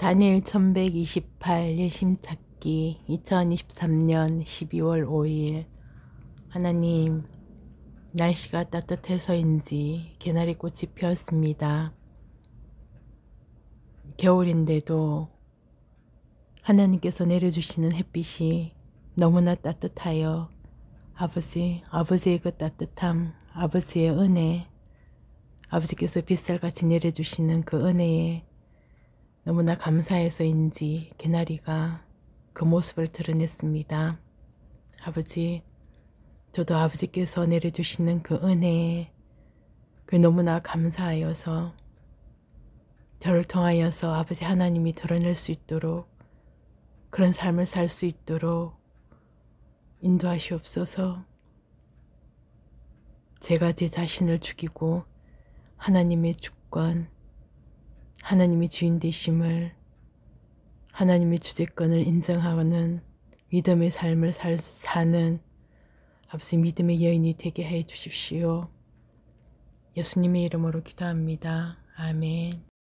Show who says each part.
Speaker 1: 단일 1128 예심 찾기 2023년 12월 5일 하나님 날씨가 따뜻해서인지 개나리꽃이 피었습니다. 겨울인데도 하나님께서 내려주시는 햇빛이 너무나 따뜻하여 아버지, 아버지의 그 따뜻함, 아버지의 은혜, 아버지께서 빗살같이 내려주시는 그 은혜에 너무나 감사해서인지 개나리가 그 모습을 드러냈습니다. 아버지, 저도 아버지께서 내려주시는 그 은혜에 그 너무나 감사하여서 저를 통하여서 아버지 하나님이 드러낼 수 있도록 그런 삶을 살 수 있도록 인도하시옵소서 제가 제 자신을 죽이고 하나님의 주권 하나님이 주인 되심을 하나님의 주제권을 인정하는 믿음의 삶을 살, 사는 앞서 믿음의 여인이 되게 해 주십시오. 예수님의 이름으로 기도합니다. 아멘